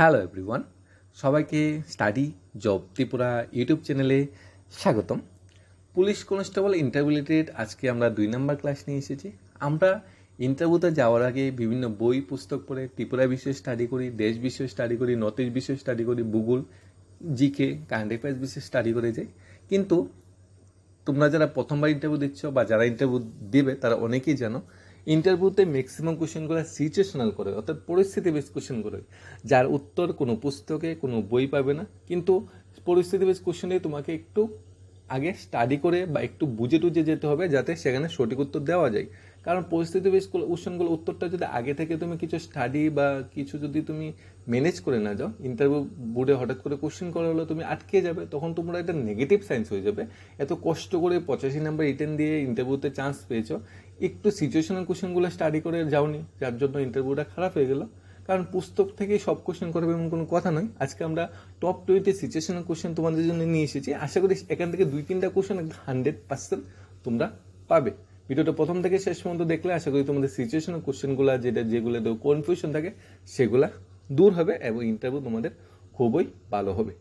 Hello everyone সবাইকে study job Tripura YouTube চ্যানেলে স্বাগতম পুলিশ কনস্টেবল ইন্টারভিউ রিলেটেড আজকে আমরা দুই নম্বর ক্লাস নিয়ে এসেছি আমরা ইন্টারভিউতে যাওয়ার আগে বিভিন্ন বই পুস্তক পড়ে ত্রিপুরা বিষয়ে স্টাডি করি দেশ বিষয়ে স্টাডি করি নর্থ ইস্ট বিষয়ে স্টাডি করি ভূগোল জিকে কারেন্ট অ্যাফেয়ার্স বিষয়ে স্টাডি করে যাই কিন্তু তোমরা যারা প্রথমবার ইন্টারভিউ দিচ্ছ বা যারা ইন্টারভিউ দেবে তারা অনেকেই জানো ইন্টারভিউতে ম্যাক্সিমাম কোয়েশনগুলো সিচুয়েশনাল করে অর্থাৎ পরিস্থিতি বেস কোয়েশন করে যার উত্তর কোনো পুস্তকে কোনো বই পাবে না কিন্তু পরিস্থিতি বেস কোয়েশনে তোমাকে একটু আগে স্টাডি করে বা একটু বুঝে টুঝে যেতে হবে যাতে সেখানে সঠিক উত্তর দেওয়া যায় কারণ পরিস্থিতি বেশ কোশ্চেনগুলো উত্তরটা যদি আগে থেকে তুমি কিছু স্টাডি বা কিছু যদি তুমি ম্যানেজ করে না যাও ইন্টারভিউ বোর্ডে হঠাৎ করে কোশ্চেন করা হলো তুমি আটকে যাবে তখন তোমরা এটা নেগেটিভ সায়েন্স হয়ে যাবে এত কষ্ট করে পঁচাশি নাম্বার রিটার্ন দিয়ে ইন্টারভিউতে চান্স পেয়েছো একটু সিচুয়েশনাল কোশ্চেনগুলো স্টাডি করে যাওনি যার জন্য ইন্টারভিউটা খারাপ হয়ে গেল কারণ পুস্তক থেকে সব কোশ্চেন করবে এমন কোনো কথা নয় আজকে আমরা টপ টোয়েন্টি সিচুয়েশনাল কোশ্চেন তোমাদের জন্য নিয়ে এসেছি আশা করি এখান থেকে দুই তিনটা কোশ্চেন হান্ড্রেড পার্সেন্ট তোমরা পাবে ভিডিওটা প্রথম থেকে শেষ পর্যন্ত দেখলে আশা করি তোমাদের সিচুয়েশনাল কোশ্চেনগুলো যেটা যেগুলো কনফিউশন থাকে সেগুলো দূর হবে এবং ইন্টারভিউ তোমাদের খুবই ভালো হবে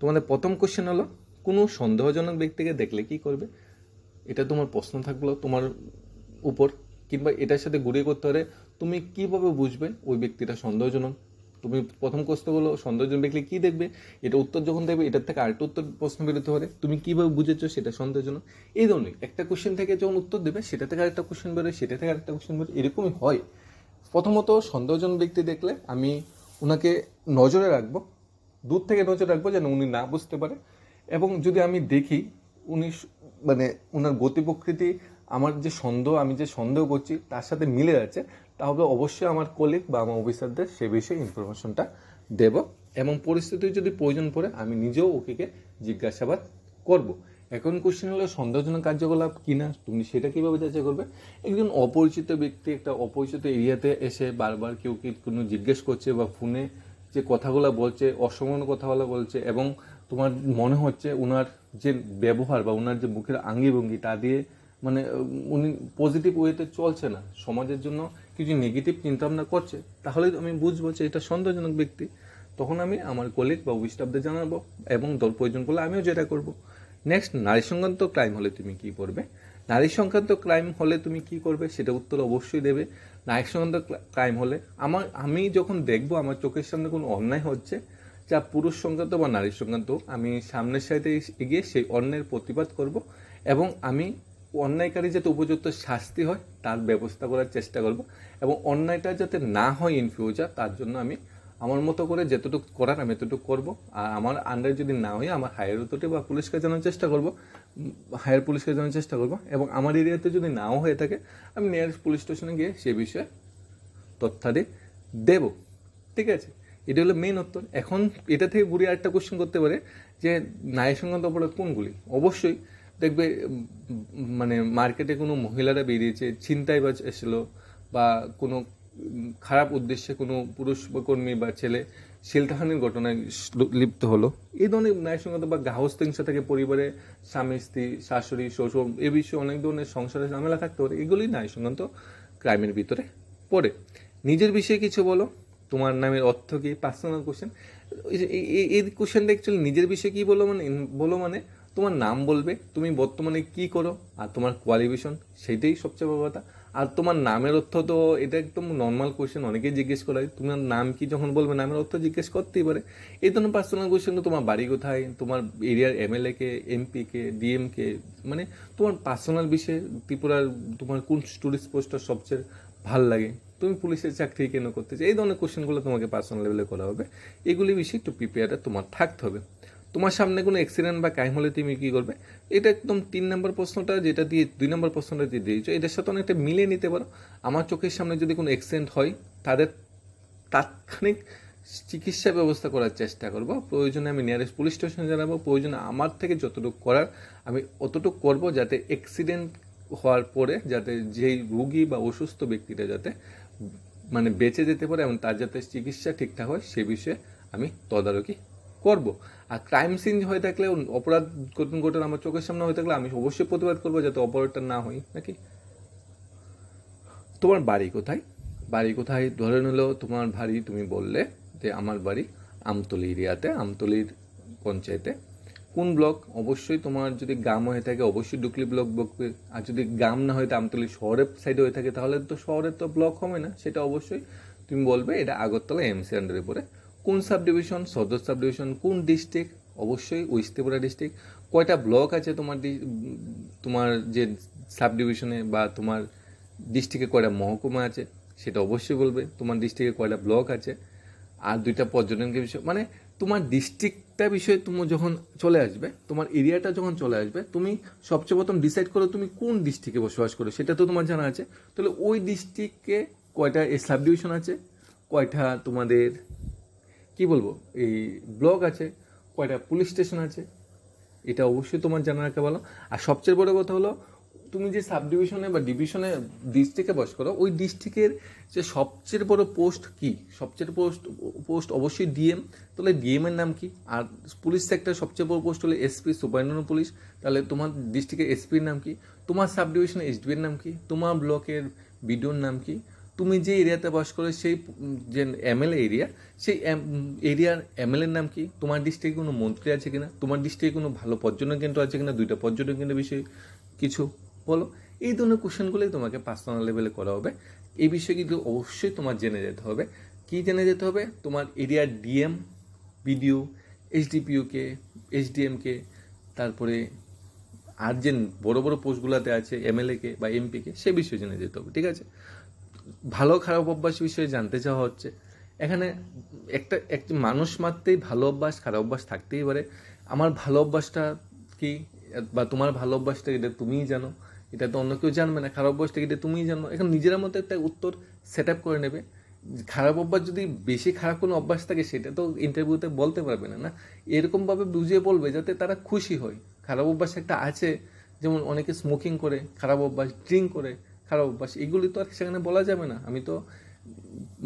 তোমাদের প্রথম কোশ্চেন হলো কোনো সন্দেহজনক ব্যক্তিকে দেখলে কি করবে এটা তোমার প্রশ্ন থাকলো তোমার উপর কিংবা এটার সাথে গুড়িয়ে করতে পারে তুমি কীভাবে বুঝবে ওই ব্যক্তিটা সন্দেহজনক তুমি প্রথম প্রশ্ন হলো সন্দেহজনক ব্যক্তি কী দেখবে এটা উত্তর যখন দেখবে এটার থেকে আরেকটা উত্তর প্রশ্ন বেরোতে পারে তুমি কীভাবে বুঝেছো সেটা সন্দেহজনক এই ধরনের একটা কোশ্চেন থেকে যখন উত্তর দেবে সেটা থেকে আরেকটা কোশ্চেন বেরোয় সেটা থেকে আরেকটা কোশ্চেন বেরোয় এরকমই হয় প্রথমত সন্দেহজনক ব্যক্তি দেখলে আমি ওনাকে নজরে রাখবো দূর থেকে নজরে রাখবো যেন উনি না বুঝতে পারে এবং যদি আমি দেখি উনি মানে ওনার গতি প্রকৃতি আমার যে সন্দেহ আমি যে সন্দেহ করছি তার সাথে মিলে যাচ্ছে তাহলে অবশ্যই আমার কলিগ বা আমার অফিসারদের সে বিষয়ে ইনফরমেশনটা দেব এবং পরিস্থিতি যদি প্রয়োজন পড়ে আমি নিজেও ওকে জিজ্ঞাসাবাদ করব। এখন কোশ্চেন হলো সন্দেহজনক কার্যকলাপ কি না তুমি সেটা কীভাবে যাচাই করবে একজন অপরিচিত ব্যক্তি একটা অপরিচিত এরিয়াতে এসে বারবার কেউ কি কোনো জিজ্ঞেস করছে বা ফোনে যে কথাগুলো বলছে অসমান কথাগুলো বলছে এবং তোমার মনে হচ্ছে ওনার যে ব্যবহার বা ওনার যে মুখের আঙ্গি ভঙ্গি তা দিয়ে মানে উনি পজিটিভ ওয়েতে চলছে না সমাজের জন্য কিছু নেগেটিভ চিন্তাভাবনা করছে তাহলে আমি বুঝবো যে এটা সন্দেহজনক ব্যক্তি তখন আমি আমার কলিগ বা স্টাফদের জানাবো এবং দল প্রয়োজন করলে আমিও যেটা করব নেক্সট নারী সংক্রান্ত ক্রাইম হলে তুমি কি করবে নারী সংক্রান্ত ক্রাইম হলে তুমি কি করবে সেটা উত্তর অবশ্যই দেবে নারী সংক্রান্ত ক্রাইম হলে আমার আমি যখন দেখব আমার চোখের সামনে কোনো অন্যায় হচ্ছে যা পুরুষ সংক্রান্ত বা নারী সংক্রান্ত আমি সামনের সাইডে এগিয়ে সেই অন্যের প্রতিবাদ করব এবং আমি অন্যায়কারী যাতে উপযুক্ত শাস্তি হয় তার ব্যবস্থা করার চেষ্টা করব এবং অন্যায়টা যাতে না হয় ইন ফিউচার তার জন্য আমি আমার মতো করে যতটুকু করার আমি এতটুকু করবো আর আমার আন্ডারে যদি না হয় আমার হায়ার অথরিটি বা পুলিশকে জানার চেষ্টা করব হায়ার পুলিশকে জানার চেষ্টা করব এবং আমার এরিয়াতে যদি নাও হয়ে থাকে আমি নিয়ারেস্ট পুলিশ স্টেশনে গিয়ে সে বিষয়ে তথ্যাদি দেব ঠিক আছে এটা হলো মেন উত্তর এখন এটা থেকে ঘুরিয়ে আরেকটা কোশ্চেন করতে পারে যে নারী সংক্রান্ত অপরাধ কোনগুলি অবশ্যই দেখবে মানে মার্কেটে কোনো মহিলারা বেরিয়েছে ছিনতাইবাজ এসলো বা কোনো খারাপ উদ্দেশ্যে কোনো পুরুষ কর্মী বা ছেলে শিলতাহানির ঘটনায় লিপ্ত হলো এই ধরনের ন্যায়সঙ্গত বা হিংসা থেকে পরিবারে স্বামী স্ত্রী শাশুড়ি শ্বশুর এ বিষয়ে অনেক ধরনের সংসারে ঝামেলা থাকতে পারে এগুলি সংক্রান্ত ক্রাইমের ভিতরে পড়ে নিজের বিষয়ে কিছু বলো তোমার নামের অর্থ কি পার্সোনাল কোশ্চেন এই কোশ্চেনটা অ্যাকচুয়ালি নিজের বিষয়ে কী বলো মানে বলো মানে তোমার নাম বলবে তুমি বর্তমানে কি করো আর তোমার কোয়ালিফিকেশন সেটাই সবচেয়ে বড় কথা আর তোমার নামের অর্থ তো এটা একদম নর্মাল কোয়েশ্চেন অনেকেই জিজ্ঞেস করা হয় তোমার নাম কি যখন বলবে নামের অর্থ জিজ্ঞেস করতেই পারে এই ধরনের পার্সোনাল কোয়েশ্চেন তোমার বাড়ি কোথায় তোমার এরিয়ার এমএলএ কে এমপি কে ডিএম কে মানে তোমার পার্সোনাল বিষয়ে ত্রিপুরার তোমার কোন টুরিস্ট পোস্টটা সবচেয়ে ভাল লাগে তুমি পুলিশের চাকরি কেন করতে চাই এই ধরনের কোশ্চেনগুলো তোমাকে পার্সোনাল লেভেলে করা হবে এগুলি বিষয়ে একটু প্রিপেয়ারটা তোমার থাকতে হবে তোমার সামনে কোনো অ্যাক্সিডেন্ট বা কাহিম হলে তুমি কী করবে এটা একদম তিন নম্বর প্রশ্নটা যেটা দিয়ে দুই নম্বর প্রশ্নটা দিয়ে দিয়েছো এটার সাথে অনেকটা মিলিয়ে নিতে পারো আমার চোখের সামনে যদি কোনো অ্যাক্সিডেন্ট হয় তাদের তাৎক্ষণিক চিকিৎসা ব্যবস্থা করার চেষ্টা করব প্রয়োজনে আমি নিয়ারেস্ট পুলিশ স্টেশনে জানাবো প্রয়োজনে আমার থেকে যতটুকু করার আমি অতটুকু করব যাতে অ্যাক্সিডেন্ট হওয়ার পরে যাতে যেই রুগী বা অসুস্থ ব্যক্তিটা যাতে মানে বেঁচে যেতে পারে এবং তার যাতে চিকিৎসা ঠিকঠাক হয় সে বিষয়ে আমি তদারকি করব আর ক্রাইম সিন হয়ে থাকলে অপরাধ ঘটন ঘটন আমার চোখের সামনে হয়ে থাকলে আমি অবশ্যই প্রতিবাদ করবো যাতে অপরাধটা না হয় নাকি তোমার বাড়ি কোথায় বাড়ি কোথায় ধরে নিলো তোমার বাড়ি তুমি বললে যে আমার বাড়ি আমতলি এরিয়াতে আমতলির পঞ্চায়েতে কোন ব্লক অবশ্যই তোমার যদি গ্রাম হয়ে থাকে অবশ্যই ডুকলি ব্লক বকবে আর যদি গ্রাম না হয় তো আমতলি শহরের সাইডে হয়ে থাকে তাহলে তো শহরের তো ব্লক হবে না সেটা অবশ্যই তুমি বলবে এটা আগরতলা এমসি আন্ডারে পরে কোন সাব ডিভিশন সদর সাব ডিভিশন কোন ডিস্ট্রিক্ট অবশ্যই ওয়েস্ট ত্রিপুরা ডিস্ট্রিক্ট কয়টা ব্লক আছে তোমার তোমার যে সাব ডিভিশনে বা তোমার ডিস্ট্রিক্টে কয়টা মহকুমা আছে সেটা অবশ্যই বলবে তোমার ডিস্ট্রিক্টে কয়টা ব্লক আছে আর দুইটা পর্যটনকে বিষয় মানে তোমার ডিস্ট্রিক্টটা বিষয়ে তুমি যখন চলে আসবে তোমার এরিয়াটা যখন চলে আসবে তুমি সবচেয়ে প্রথম ডিসাইড করো তুমি কোন ডিস্ট্রিক্টে বসবাস করো সেটা তো তোমার জানা আছে তাহলে ওই ডিস্ট্রিক্টে কয়টা সাব ডিভিশন আছে কয়টা তোমাদের কি বলবো এই ব্লক আছে কয়টা পুলিশ স্টেশন আছে এটা অবশ্যই তোমার জানা রাখা ভালো আর সবচেয়ে বড় কথা হলো তুমি যে সাব ডিভিশনে বা ডিভিশনে ডিস্ট্রিক্টে বস করো ওই ডিস্ট্রিক্টের যে সবচেয়ে বড় পোস্ট কি সবচেয়ে পোস্ট পোস্ট অবশ্যই ডিএম তাহলে ডিএমের নাম কি আর পুলিশ সেক্টর সবচেয়ে বড় পোস্ট হলো এসপি সুপারিনটেন্ডেন্ট পুলিশ তাহলে তোমার ডিস্ট্রিক্টের এসপির নাম কি তোমার সাব ডিভিশনের এসডিপির নাম কি তোমার ব্লকের বিডিওর নাম কি তুমি যে এরিয়াতে বাস করো সেই যে এমএলএ এরিয়া সেই এরিয়ার এমএলএর নাম কি তোমার ডিস্ট্রিক্টে কোনো মন্ত্রী আছে কিনা তোমার ডিস্ট্রিক্টে কোনো ভালো পর্যটন কেন্দ্র আছে কিনা দুইটা পর্যটন কেন্দ্র বিষয়ে কিছু বলো এই ধরনের কোশ্চেনগুলোই তোমাকে পার্সোনাল লেভেলে করা হবে এই বিষয়ে কিন্তু অবশ্যই তোমার জেনে যেতে হবে কি জেনে যেতে হবে তোমার এরিয়ার ডিএম বিডিও এইচডিপিওকে এইচডিএমকে তারপরে আর যে বড়ো বড়ো পোস্টগুলোতে আছে এমএলএকে বা এমপিকে সে বিষয়ে জেনে যেতে হবে ঠিক আছে ভালো খারাপ অভ্যাস বিষয়ে জানতে চাওয়া হচ্ছে এখানে একটা একটি মানুষ মাত্রেই ভালো অভ্যাস খারাপ অভ্যাস থাকতেই পারে আমার ভালো অভ্যাসটা কি বা তোমার ভালো অভ্যাসটা এটা তুমিই জানো এটা তো অন্য কেউ জানবে না খারাপ অভ্যাসটা এটা তুমিই জানো এখন নিজের মতো একটা উত্তর সেট আপ করে নেবে খারাপ অভ্যাস যদি বেশি খারাপ কোনো অভ্যাস থাকে সেটা তো ইন্টারভিউতে বলতে পারবে না না এরকমভাবে বুঝিয়ে বলবে যাতে তারা খুশি হয় খারাপ অভ্যাস একটা আছে যেমন অনেকে স্মোকিং করে খারাপ অভ্যাস ড্রিঙ্ক করে খারাপ অভ্যাস এগুলি তো আর সেখানে বলা যাবে না আমি তো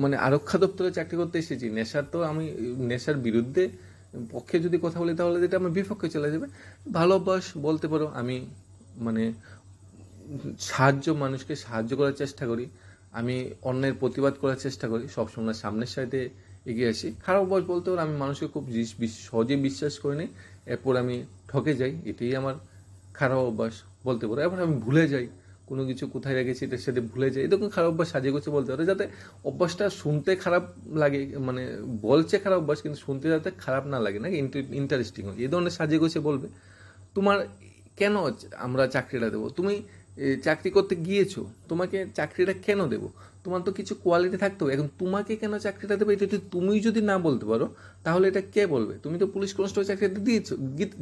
মানে আরক্ষা দপ্তরে চাকরি করতে এসেছি নেশার তো আমি নেশার বিরুদ্ধে পক্ষে যদি কথা বলি তাহলে যেটা আমার বিপক্ষে চলে যাবে ভালো অভ্যাস বলতে পারো আমি মানে সাহায্য মানুষকে সাহায্য করার চেষ্টা করি আমি অন্যের প্রতিবাদ করার চেষ্টা করি সবসময় সামনের সাইডে এগিয়ে আসি খারাপ অভ্যাস বলতে পারো আমি মানুষকে খুব সহজে বিশ্বাস করে নিই এরপর আমি ঠকে যাই এটাই আমার খারাপ অভ্যাস বলতে পারো এরপর আমি ভুলে যাই কোনো কিছু কোথায় রেখেছি এটা সেটা ভুলে যায় এরকম খারাপ অভ্যাস সাজিয়ে করছে বলতে পারে যাতে অভ্যাসটা শুনতে খারাপ লাগে মানে বলছে খারাপ অভ্যাস কিন্তু শুনতে যাতে খারাপ না লাগে নাকি ইন্টারেস্টিং হয় এই ধরনের সাজিয়ে করছে বলবে তোমার কেন আমরা চাকরিটা দেবো তুমি চাকরি করতে গিয়েছো তোমাকে চাকরিটা কেন দেব তোমার তো কিছু কোয়ালিটি থাকতে হবে এখন তোমাকে কেন চাকরিটা দেবে এটা তুমি যদি না বলতে পারো তাহলে এটা কে বলবে তুমি তো পুলিশ কনস্টেবল চাকরিটা দিয়েছো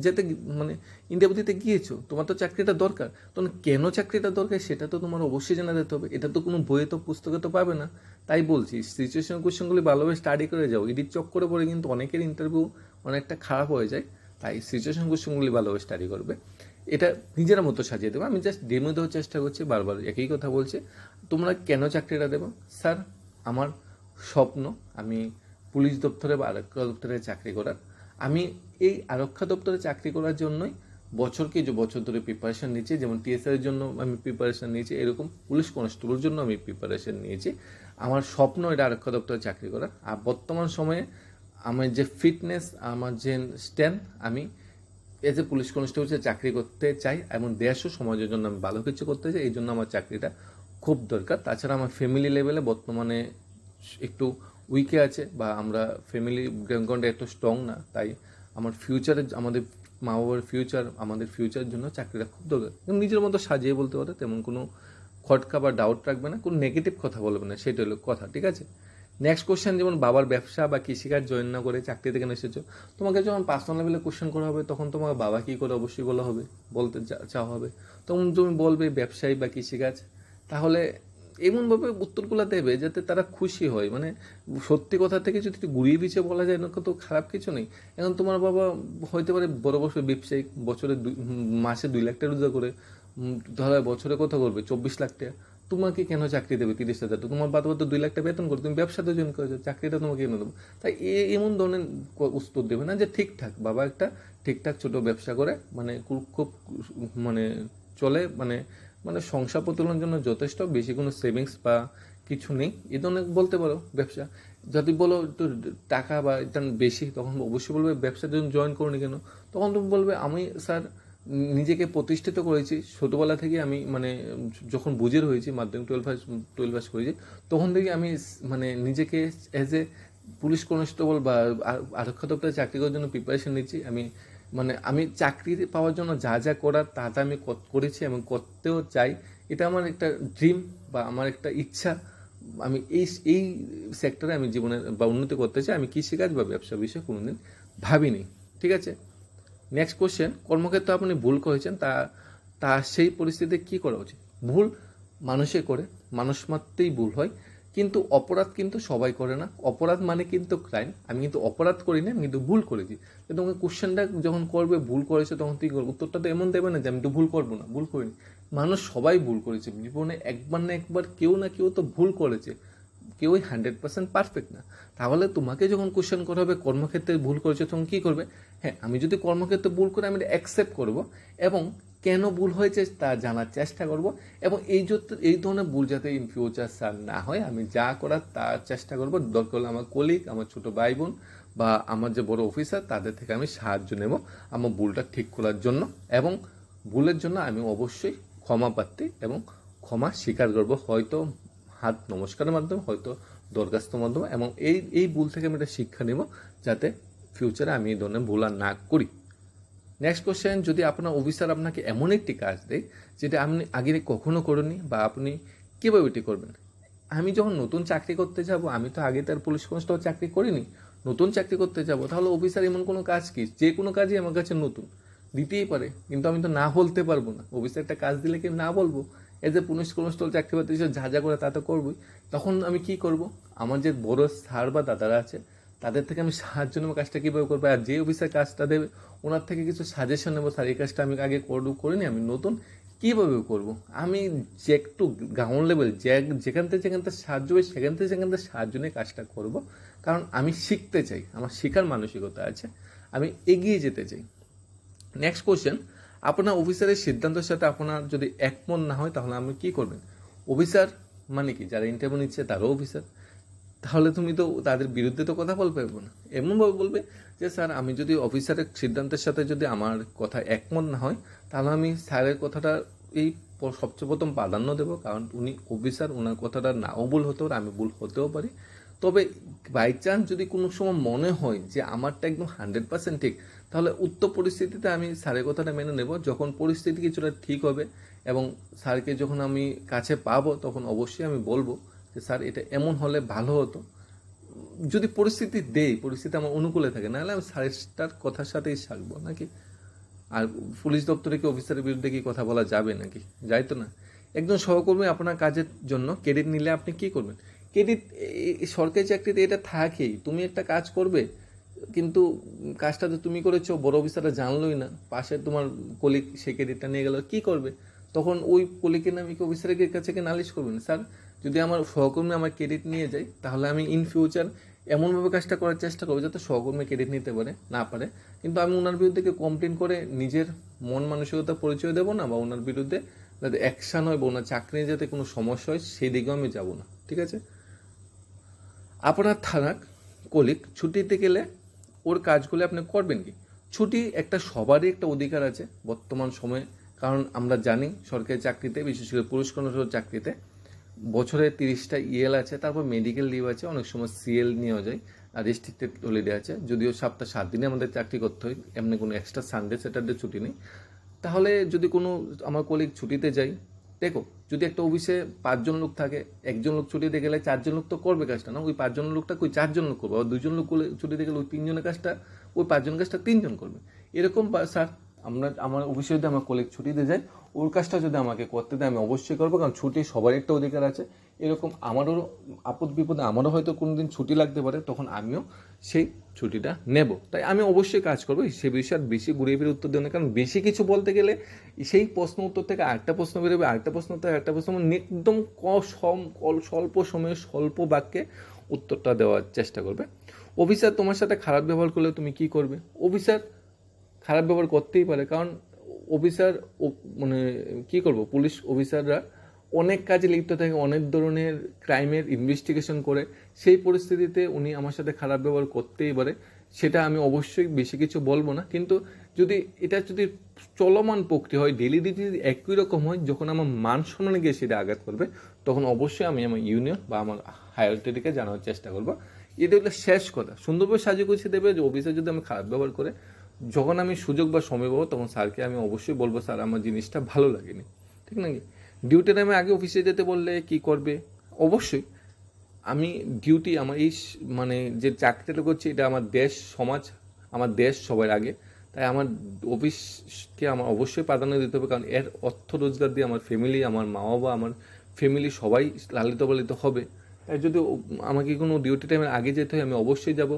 যেতে মানে ইন্ডিয়া গিয়েছো তোমার তো চাকরিটা দরকার তখন কেন চাকরিটা দরকার সেটা তো তোমার অবশ্যই জানা যেতে হবে এটা তো কোনো বইয়ে তো পুস্তকে তো পাবে না তাই বলছি সিচুয়েশন কোয়েশনগুলি ভালোভাবে স্টাডি করে যাও এডিট চক করে পড়ে কিন্তু অনেকের ইন্টারভিউ অনেকটা খারাপ হয়ে যায় তাই সিচুয়েশন কোয়েশনগুলি ভালোভাবে স্টাডি করবে এটা নিজের মতো সাজিয়ে দেবো আমি জাস্ট ডেমো দেওয়ার চেষ্টা করছি বারবার একই কথা বলছে তোমরা কেন চাকরিটা দেবো স্যার আমার স্বপ্ন আমি পুলিশ দপ্তরে বা আরক্ষা দপ্তরে চাকরি করার আমি এই আরক্ষা দপ্তরে চাকরি করার জন্যই বছরকে যে বছর ধরে প্রিপারেশান নিয়েছি যেমন টিএসআরের জন্য আমি প্রিপারেশান নিয়েছি এরকম পুলিশ কনস্টেবলের জন্য আমি প্রিপারেশান নিয়েছি আমার স্বপ্ন এটা আরক্ষা দপ্তরে চাকরি করার আর বর্তমান সময়ে আমার যে ফিটনেস আমার যে স্ট্যান্ড আমি এজ এ পুলিশ কনস্টেবল চাকরি করতে চাই এবং দেশ ও সমাজের জন্য আমি ভালো কিছু করতে চাই এই জন্য আমার চাকরিটা খুব দরকার তাছাড়া আমার ফ্যামিলি লেভেলে বর্তমানে একটু উইকে আছে বা আমরা ফ্যামিলি ব্যাকগ্রাউন্ডে একটু স্ট্রং না তাই আমার ফিউচারে আমাদের মা বাবার ফিউচার আমাদের ফিউচারের জন্য চাকরিটা খুব দরকার নিজের মতো সাজিয়ে বলতে পারে তেমন কোনো খটকা বা ডাউট রাখবে না কোনো নেগেটিভ কথা বলবে না সেটা হলো কথা ঠিক আছে নেক্সট কোশ্চেন যেমন বাবার ব্যবসা বা কৃষিকাজ জয়েন না করে থেকে নিয়ে এসেছো তোমাকে যখন পার্সোনাল লেভেলে কোশ্চেন করা হবে তখন তোমাকে বাবা কী করে অবশ্যই বলা হবে বলতে চাওয়া হবে তখন তুমি বলবে ব্যবসায়ী বা কৃষিকাজ তাহলে এমনভাবে উত্তরগুলো দেবে যাতে তারা খুশি হয় মানে সত্যি কথা থেকে যদি গুড়িয়ে পিছিয়ে বলা যায় না তো খারাপ কিছু নেই এখন তোমার বাবা হইতে পারে বড় বছর ব্যবসায়ী বছরে দুই মাসে দুই লাখ টাকা রোজগার করে ধরো বছরে কথা করবে চব্বিশ লাখ টাকা তোমাকে কেন চাকরি দেবে তিরিশ হাজার টাকা তোমার বাদবাদ দুই লাখ টাকা বেতন করো তুমি ব্যবসাতে জয়েন করেছো চাকরিটা তোমাকে কেন দেবো তাই এমন ধরনের উত্তর দেবে না যে ঠিকঠাক বাবা একটা ঠিকঠাক ছোট ব্যবসা করে মানে খুব মানে চলে মানে মানে সংসার প্রতুলনের জন্য যথেষ্ট বেশি কোনো সেভিংস বা কিছু নেই এ ধরনের বলতে পারো ব্যবসা যদি বলো তো টাকা বা এটা বেশি তখন অবশ্যই বলবে ব্যবসার জন্য জয়েন করো কেন তখন তুমি বলবে আমি স্যার নিজেকে প্রতিষ্ঠিত করেছি ছোটোবেলা থেকে আমি মানে যখন বুঝের হয়েছি মাধ্যমিক টুয়েলভ পাস টুয়েলভ পাস করেছি তখন থেকে আমি মানে নিজেকে অ্যাজ এ পুলিশ কনস্টেবল বা আরক্ষা দপ্তরে চাকরি করার জন্য প্রিপারেশন নিচ্ছি আমি মানে আমি চাকরি পাওয়ার জন্য যা যা করার তা তা আমি করেছি এবং করতেও চাই এটা আমার একটা ড্রিম বা আমার একটা ইচ্ছা আমি এই এই সেক্টরে আমি জীবনে বা উন্নতি করতে চাই আমি কৃষিকাজ বা ব্যবসা বিষয়ে কোনোদিন ভাবিনি ঠিক আছে নেক্সট কোশ্চেন কর্মক্ষেত্রে আপনি ভুল করেছেন তা তা সেই পরিস্থিতিতে কি করা উচিত ভুল মানুষে করে মানুষ মাত্রেই ভুল হয় কিন্তু অপরাধ কিন্তু সবাই করে না অপরাধ মানে কিন্তু ক্রাইম আমি কিন্তু অপরাধ করি না আমি কিন্তু ভুল করেছি তো তোমাকে কোশ্চেনটা যখন করবে ভুল করেছে তখন তুই করবো উত্তরটা তো এমন দেবে না যে আমি তো ভুল করবো না ভুল করিনি মানুষ সবাই ভুল করেছে জীবনে একবার না একবার কেউ না কেউ তো ভুল করেছে কেউই হান্ড্রেড পার্সেন্ট পারফেক্ট না তাহলে তোমাকে যখন কোশ্চেন করা হবে কর্মক্ষেত্রে ভুল করেছো তখন কী করবে হ্যাঁ আমি যদি কর্মক্ষেত্রে ভুল করে আমি অ্যাকসেপ্ট করব এবং কেন ভুল হয়েছে তা জানার চেষ্টা করব এবং এই এই ধরনের ভুল যাতে ইন ফিউচার স্যার না হয় আমি যা করার তার চেষ্টা করব দরকার হলে আমার কলিগ আমার ছোটো ভাই বোন বা আমার যে বড় অফিসার তাদের থেকে আমি সাহায্য নেব আমার ভুলটা ঠিক করার জন্য এবং ভুলের জন্য আমি অবশ্যই ক্ষমা প্রার্থী এবং ক্ষমা স্বীকার করবো হয়তো হাত নমস্কারের মাধ্যমে হয়তো দরখাস্ত মাধ্যমে এবং এই এই ভুল থেকে আমি এটা শিক্ষা নেব যাতে ফিউচারে আমি এই ধরনের ভুল আর না করি নেক্সট কোয়েশ্চেন যদি আপনার অফিসার আপনাকে এমন একটি কাজ দেয় যেটা আপনি আগে কখনো করেনি বা আপনি কীভাবে এটি করবেন আমি যখন নতুন চাকরি করতে যাব আমি তো আগে তার পুলিশ কনস্টেবল চাকরি করিনি নতুন চাকরি করতে যাব তাহলে অফিসার এমন কোনো কাজ কি যে কোনো কাজই আমার কাছে নতুন দিতেই পারে কিন্তু আমি তো না বলতে পারবো না অফিসার একটা কাজ দিলে কি না বলবো এই যে পুলিশ কনস্টেবল চাকরি বাদ দিয়েছে যা যা করে তা তো করবই তখন আমি কি করব আমার যে বড় স্যার বা দাদারা আছে তাদের থেকে আমি সাহায্য নেবো কাজটা কীভাবে করবো আর যে অফিসার কাজটা দেবে ওনার থেকে কিছু সাজেশন নেবো স্যার এই কাজটা আমি আগে করব করিনি আমি নতুন কীভাবে করব আমি যে একটু গ্রাউন্ড লেভেল যে যেখান থেকে যেখান থেকে সাহায্য হবে সেখান থেকে সেখান থেকে সাহায্য নিয়ে কাজটা করব কারণ আমি শিখতে চাই আমার শেখার মানসিকতা আছে আমি এগিয়ে যেতে চাই নেক্সট কোয়েশ্চেন আপনার অফিসারের সিদ্ধান্তের সাথে আপনার যদি একমত না হয় তাহলে আপনি কী করবেন অফিসার মানে কি যারা ইন্টারভিউ নিচ্ছে তারাও অফিসার তাহলে তুমি তো তাদের বিরুদ্ধে তো কথা বলতে পারবো না এমনভাবে বলবে যে স্যার আমি যদি অফিসারের সিদ্ধান্তের সাথে যদি আমার কথা একমত না হয় তাহলে আমি স্যারের কথাটা এই সবচেয়ে প্রথম প্রাধান্য দেবো কারণ উনি অফিসার ওনার কথাটা নাও ভুল হতে পারে আমি ভুল হতেও পারি তবে বাই চান্স যদি কোনো সময় মনে হয় যে আমারটা একদম হান্ড্রেড পার্সেন্ট ঠিক তাহলে উত্তর পরিস্থিতিতে আমি স্যারের কথাটা মেনে নেব যখন পরিস্থিতি কিছুটা ঠিক হবে এবং স্যারকে যখন আমি কাছে পাবো তখন অবশ্যই আমি বলবো যে স্যার এটা এমন হলে ভালো হতো যদি পরিস্থিতি দেই পরিস্থিতি আমার অনুকূলে থাকে নাহলে আমি স্যারেরটার কথার সাথেই থাকবো নাকি আর পুলিশ দপ্তরে কি অফিসারের বিরুদ্ধে কি কথা বলা যাবে নাকি যাই তো না একজন সহকর্মী আপনার কাজের জন্য ক্রেডিট নিলে আপনি কি করবেন ক্রেডিট সরকারি চাকরিতে এটা থাকেই তুমি একটা কাজ করবে কিন্তু কাজটা তো তুমি করেছো বড় অফিসাররা জানলোই না পাশে তোমার কলিক সে ক্রেডিটটা নিয়ে গেল কি করবে তখন ওই কলিকের নামে কি অফিসারের কাছে কি নালিশ করবেন স্যার যদি আমার সহকর্মী আমার ক্রেডিট নিয়ে যায় তাহলে আমি ইন ফিউচার এমনভাবে কাজটা করার চেষ্টা করবো যাতে সহকর্মী ক্রেডিট নিতে পারে না পারে কিন্তু আমি ওনার বিরুদ্ধে কমপ্লেন করে নিজের মন মানসিকতা পরিচয় দেবো না বা ওনার বিরুদ্ধে যাতে অ্যাকশান হয় বা ওনার চাকরি যাতে কোনো সমস্যা হয় সেই দিকেও আমি যাব না ঠিক আছে আপনার থানাক কলিক ছুটিতে গেলে ওর কাজগুলো আপনি করবেন কি ছুটি একটা সবারই একটা অধিকার আছে বর্তমান সময়ে কারণ আমরা জানি সরকারি চাকরিতে বিশেষ করে পুরুষ কর্মসূচক চাকরিতে বছরে তিরিশটা ইএল e আছে তারপর মেডিকেল লিভ আছে অনেক সময় সিএল নেওয়া যায় আর রেস্ট্রিক্টেড হলিডে আছে যদিও সপ্তাহ সাত দিনে আমাদের চাকরি করতে হয় এমনি কোনো এক্সট্রা সানডে স্যাটারডে ছুটি নেই তাহলে যদি কোনো আমার কলিগ ছুটিতে যাই দেখো যদি একটা অফিসে পাঁচজন লোক থাকে একজন লোক ছুটি দিয়ে গেলে চারজন লোক তো করবে কাজটা না ওই পাঁচজন লোকটা ওই চারজন লোক করবে আর দুজন লোক দিয়ে গেলে ওই তিনজনের কাজটা ওই পাঁচজন কাজটা তিনজন করবে এরকম স্যার আমরা আমার অফিসে যদি আমার কলেজ দিয়ে যায় ওর কাজটা যদি আমাকে করতে দেয় আমি অবশ্যই করবো কারণ ছুটি সবার একটা অধিকার আছে এরকম আমারও আপদ বিপদে আমারও হয়তো কোনো দিন ছুটি লাগতে পারে তখন আমিও সেই ছুটিটা নেব তাই আমি অবশ্যই কাজ করবো সে বিষয়ে আর বেশি ঘুরিয়ে ফিরে উত্তর দেব না কারণ বেশি কিছু বলতে গেলে সেই প্রশ্ন উত্তর থেকে আরেকটা প্রশ্ন বেরোবে আরেকটা প্রশ্ন থেকে একটা প্রশ্ন মানে একদম কম স্বল্প সময়ে স্বল্প বাক্যে উত্তরটা দেওয়ার চেষ্টা করবে অফিসার তোমার সাথে খারাপ ব্যবহার করলে তুমি কি করবে অফিসার খারাপ ব্যবহার করতেই পারে কারণ অফিসার মানে কী করবো পুলিশ অফিসাররা অনেক কাজে লিপ্ত থাকে অনেক ধরনের ক্রাইমের ইনভেস্টিগেশন করে সেই পরিস্থিতিতে উনি আমার সাথে খারাপ ব্যবহার করতেই পারে সেটা আমি অবশ্যই বেশি কিছু বলবো না কিন্তু যদি এটা যদি চলমান প্রক্রিয়া হয় ডেলি যদি একই রকম হয় যখন আমার মান সম্মানে গিয়ে সেটা আঘাত করবে তখন অবশ্যই আমি আমার ইউনিয়ন বা আমার হায়ার অথরিটিকে জানানোর চেষ্টা করবো এটা হলো শেষ কথা সুন্দরভাবে সাহায্য করছে দেবে যে অফিসে যদি আমি খারাপ ব্যবহার করে যখন আমি সুযোগ বা সময় পাবো তখন স্যারকে আমি অবশ্যই বলবো স্যার আমার জিনিসটা ভালো লাগেনি ঠিক নাকি ডিউটি টাইমে আগে অফিসে যেতে বললে কি করবে অবশ্যই আমি ডিউটি আমার এই মানে যে চাকরিটা করছি এটা আমার দেশ সমাজ আমার দেশ সবার আগে তাই আমার অফিসকে আমার অবশ্যই প্রাধান্য দিতে হবে কারণ এর অর্থ রোজগার দিয়ে আমার ফ্যামিলি আমার মা বাবা আমার ফ্যামিলি সবাই লালিত পালিত হবে তাই যদি আমাকে কোনো ডিউটি টাইমের আগে যেতে হয় আমি অবশ্যই যাব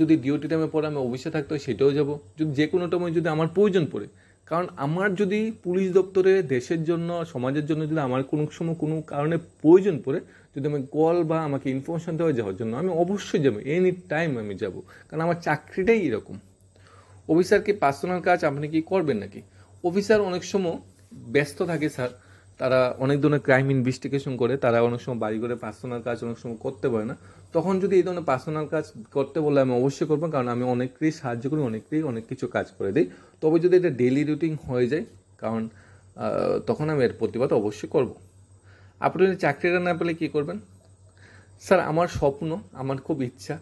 যদি ডিউটি টাইমে পরে আমি অফিসে থাকতে হয় সেটাও যাব যদি যে কোনো টাইমে যদি আমার প্রয়োজন পড়ে কারণ আমার যদি পুলিশ দপ্তরে দেশের জন্য সমাজের জন্য যদি আমার কোনো সময় কোনো কারণে প্রয়োজন পড়ে যদি আমি কল বা আমাকে ইনফরমেশান দেওয়া যাওয়ার জন্য আমি অবশ্যই যাবো এনি টাইম আমি যাব কারণ আমার চাকরিটাই এরকম অফিসার কি পার্সোনাল কাজ আপনি কি করবেন নাকি অফিসার অনেক সময় ব্যস্ত থাকে স্যার তারা অনেক ধরনের ক্রাইম ইনভেস্টিগেশন করে তারা অনেক সময় বাড়ি করে পার্সোনাল কাজ অনেক সময় করতে পারে না তখন যদি এই ধরনের পার্সোনাল কাজ করতে বললে আমি অবশ্যই করবো কারণ আমি অনেকেরই সাহায্য করি অনেকেরই অনেক কিছু কাজ করে দিই তবে যদি এটা ডেলি রুটিন হয়ে যায় কারণ তখন আমি এর প্রতিবাদ অবশ্যই করব। আপনি যদি চাকরিটা না পেলে কী করবেন স্যার আমার স্বপ্ন আমার খুব ইচ্ছা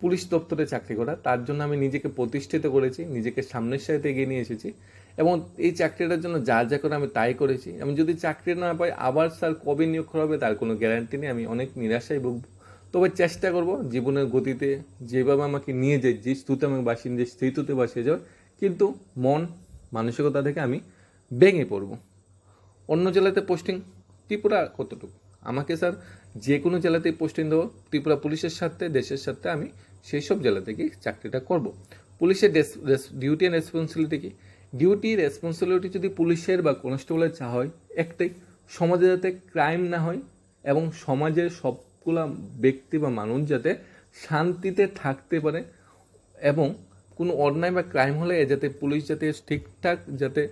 পুলিশ দপ্তরে চাকরি করা তার জন্য আমি নিজেকে প্রতিষ্ঠিত করেছি নিজেকে সামনের সাথে এগিয়ে নিয়ে এসেছি এবং এই চাকরিটার জন্য যা যা করে আমি তাই করেছি আমি যদি চাকরি না পাই আবার স্যার কবে নিয়োগ করা হবে তার কোনো গ্যারান্টি নেই আমি অনেক নিরাশায় ভুগব তবে চেষ্টা করব জীবনের গতিতে যেভাবে আমাকে নিয়ে যায় যে স্তুতে আমাকে বাসিয়ে যে স্থিতুতে বাসিয়ে যাওয়ার কিন্তু মন মানসিকতা থেকে আমি ভেঙে পড়ব অন্য জেলাতে পোস্টিং ত্রিপুরা কতটুকু আমাকে স্যার যে কোনো জেলাতেই পোস্টিং দেবো ত্রিপুরা পুলিশের সাথে দেশের সাথে আমি সেই সব জেলা থেকেই চাকরিটা করব পুলিশের ডিউটি অ্যান্ড রেসপন্সিবিলিটি কী ডিউটি রেসপন্সিবিলিটি যদি পুলিশের বা কনস্টেবলের চা হয় একটাই সমাজে যাতে ক্রাইম না হয় এবং সমাজের সবগুলা ব্যক্তি বা মানুষ যাতে শান্তিতে থাকতে পারে এবং কোনো অন্যায় বা ক্রাইম হলে যাতে পুলিশ যাতে ঠিকঠাক যাতে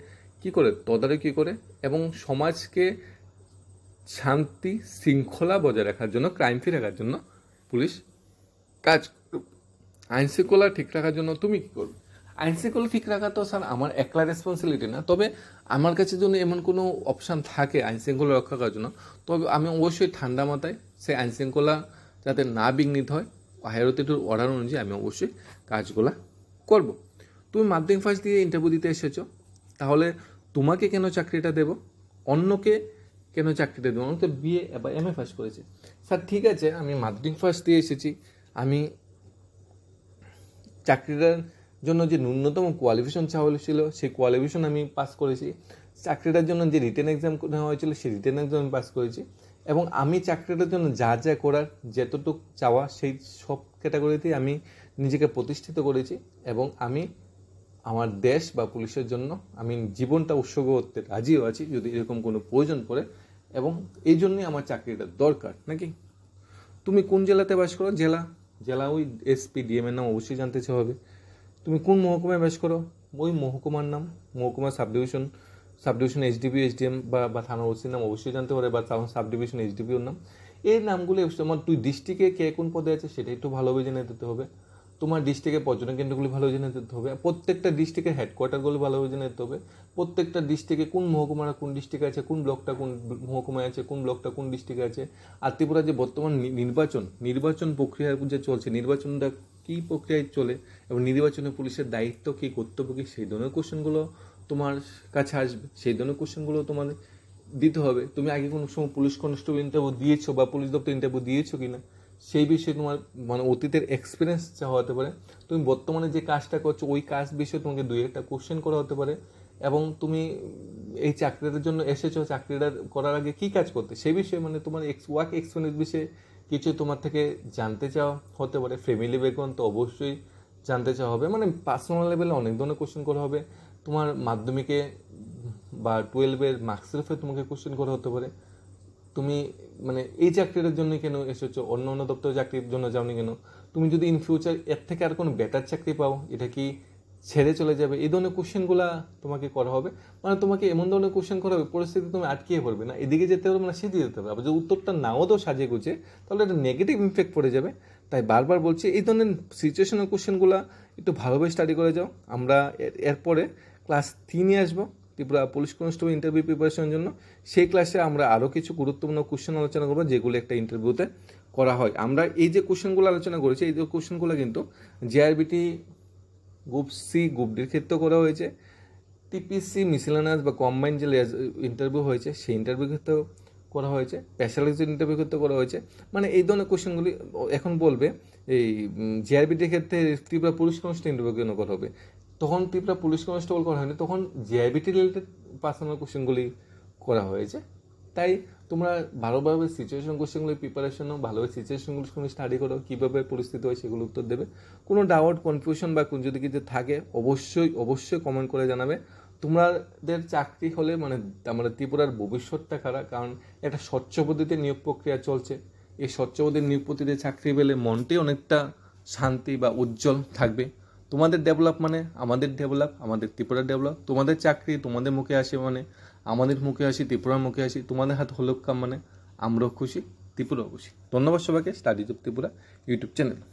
কি করে তদারকি করে এবং সমাজকে শান্তি শৃঙ্খলা বজায় রাখার জন্য ক্রাইম ফ্রি রাখার জন্য পুলিশ কাজ আইনশৃঙ্খলা ঠিক রাখার জন্য তুমি কী করবে আইনশৃঙ্খলা ঠিক রাখা তো স্যার আমার একলা রেসপন্সিবিলিটি না তবে আমার কাছে যদি এমন কোনো অপশান থাকে আইনশৃঙ্খলা রক্ষা করার জন্য তবে আমি অবশ্যই ঠান্ডা মাথায় সেই আইনশৃঙ্খলা যাতে না বিঘ্নিত হয় হায়ারতিটুর অর্ডার অনুযায়ী আমি অবশ্যই কাজগুলা করব তুমি মাধ্যমিক ফার্স্ট দিয়ে ইন্টারভিউ দিতে এসেছো তাহলে তোমাকে কেন চাকরিটা দেব অন্যকে কেন চাকরিটা দেবো অন্য তো বিএ বা এম এ ফার্স্ট করেছে স্যার ঠিক আছে আমি মাধ্যমিক ফার্স্ট দিয়ে এসেছি আমি চাকরিটার জন্য যে ন্যূনতম কোয়ালিফিকেশন চাওয়া ছিল সেই কোয়ালিফিকেশন আমি পাস করেছি চাকরিটার জন্য যে রিটেন এক্সাম নেওয়া হয়েছিল সেই রিটেন এক্সাম আমি পাস করেছি এবং আমি চাকরিটার জন্য যা যা করার যতটুকু চাওয়া সেই সব ক্যাটাগরিতেই আমি নিজেকে প্রতিষ্ঠিত করেছি এবং আমি আমার দেশ বা পুলিশের জন্য আমি জীবনটা উৎসর্গ করতে রাজিও আছি যদি এরকম কোনো প্রয়োজন পড়ে এবং এই জন্যই আমার চাকরিটা দরকার নাকি তুমি কোন জেলাতে বাস করো জেলা জেলা ওই এসপি ডিএম নাম অবশ্যই জানতে হবে তুমি কোন মহকুমায় বাস করো ওই মহকুমার নাম মহকুমা সাবডিভিশন সাবডিভিশন এইচডিপি এইচডিএম বা বা থানার ওসির নাম অবশ্যই জানতে পারে বা সাবডিভিশন এইচডিপিওর নাম এই নামগুলো তোমার তুই ডিস্ট্রিক্টে কে কোন পদে আছে সেটা একটু ভালোভাবে জেনে দিতে হবে তোমার ডিস্ট্রিক্টের পর্যটন কেন্দ্রগুলি ভালো জেনে দিতে হবে প্রত্যেকটা ডিস্ট্রিক্টের হেডকোয়ার্টারগুলি ভালোভাবে জেনে দিতে হবে প্রত্যেকটা ডিস্ট্রিক্টে কোন মহকুমারা কোন ডিস্ট্রিক্টে আছে কোন ব্লকটা কোন মহকুমায় আছে কোন ব্লকটা কোন ডিস্ট্রিক্টে আছে আর ত্রিপুরা যে বর্তমান নির্বাচন নির্বাচন প্রক্রিয়া যে চলছে নির্বাচনটা কী প্রক্রিয়ায় চলে এবং নির্বাচনে পুলিশের দায়িত্ব কী কর্তব্য কী সেই ধরনের কোশ্চেনগুলো তোমার কাছে আসবে সেই ধরনের কোশ্চেনগুলো তোমাদের দিতে হবে তুমি আগে কোনো সময় পুলিশ কনস্টেবল ইন্টারভিউ দিয়েছো বা পুলিশ দপ্তর ইন্টারভিউ দিয়েছো কি না সেই বিষয়ে তোমার মানে অতীতের এক্সপিরিয়েন্স চাওয়া হতে পারে তুমি বর্তমানে যে কাজটা করছো ওই কাজ বিষয়ে তোমাকে দুই একটা কোশ্চেন করা হতে পারে এবং তুমি এই চাকরিটার জন্য এসেছো চাকরিটা করার আগে কী কাজ করতে সেই বিষয়ে মানে তোমার এক্স ওয়ার্ক এক্সপিরিয়েন্স বিষয়ে কিছু তোমার থেকে জানতে চাও হতে পারে ফ্যামিলি ব্যাকগ্রাউন্ড তো অবশ্যই জানতে চাওয়া হবে মানে পার্সোনাল লেভেলে অনেক ধরনের কোশ্চেন করা হবে তোমার মাধ্যমিকে বা টুয়েলভের মার্কসেলফে তোমাকে কোশ্চেন করা হতে পারে তুমি মানে এই চাকরিটার জন্য কেন এসেছো অন্য অন্য দপ্তর চাকরির জন্য যাওনি কেন তুমি যদি ইন ফিউচার এর থেকে আর কোনো বেটার চাকরি পাও এটা কি ছেড়ে চলে যাবে এই ধরনের কোশ্চেনগুলো তোমাকে করা হবে মানে তোমাকে এমন ধরনের কোশ্চেন করা হবে পরিস্থিতি তুমি আটকিয়ে পড়বে না এদিকে যেতে হবে মানে সেদিকে যেতে হবে আবার যদি উত্তরটা নাও তো সাজিয়ে গুছে তাহলে একটা নেগেটিভ ইমপ্যাক্ট পড়ে যাবে তাই বারবার বলছি এই ধরনের সিচুয়েশনের কোশ্চেনগুলো একটু ভালোভাবে স্টাডি করে যাও আমরা এরপরে ক্লাস তিনে আসবো ত্রিপুরা পুলিশ কনস্টেবল ইন্টারভিউ প্রিপারেশনের জন্য সেই ক্লাসে আমরা আরও কিছু গুরুত্বপূর্ণ কোশ্চেন আলোচনা করবো যেগুলো একটা ইন্টারভিউতে করা হয় আমরা এই যে কোশ্চেনগুলো আলোচনা করেছি এই যে কোশ্চেনগুলো কিন্তু জেআরবিটি গ্রুপ সি গ্রুপ ডির ক্ষেত্রেও করা হয়েছে টিপিসি মিসেলানাস বা কম্বাইন যে ইন্টারভিউ হয়েছে সেই ইন্টারভিউ ক্ষেত্রেও করা হয়েছে প্যাশালিস্ট ইন্টারভিউ ক্ষেত্রেও করা হয়েছে মানে এই ধরনের কোশ্চেনগুলি এখন বলবে এই জিআরবিটির ক্ষেত্রে ত্রিপুরা পুলিশ কনস্টেবল ইন্টারভিউ কেন করা হবে তখন ত্রিপুরা পুলিশ কনস্টেবল করা হয়নি তখন জিআইবিটি রিলেটেড পার্সোনাল কোশ্চেনগুলি করা হয়েছে তাই তোমরা ভালোভাবে সিচুয়েশন কোশ্চেনগুলো প্রিপারেশনও ভালোভাবে সিচুয়েশনগুলো স্টাডি করো কীভাবে পরিস্থিতি হয় সেগুলো উত্তর দেবে কোনো ডাউট কনফিউশন বা যদি কিছু থাকে অবশ্যই অবশ্যই কমেন্ট করে জানাবে তোমাদের চাকরি হলে মানে আমাদের ত্রিপুরার ভবিষ্যৎটা খারাপ কারণ একটা স্বচ্ছ পদ্ধতিতে নিয়োগ প্রক্রিয়া চলছে এই স্বচ্ছ পদ্ধতির নিয়োগ পদ্ধতিতে চাকরি পেলে মনটি অনেকটা শান্তি বা উজ্জ্বল থাকবে তোমাদের ডেভেলপ মানে আমাদের ডেভেলপ আমাদের ত্রিপুরার ডেভেলপ তোমাদের চাকরি তোমাদের মুখে আসে মানে আমাদের মুখে আসি ত্রিপুরার মুখে আসি তোমাদের হাত হলুক কাম মানে আমরাও খুশি ত্রিপুরাও খুশি ধন্যবাদ সবাইকে studies of Tripura YouTube channel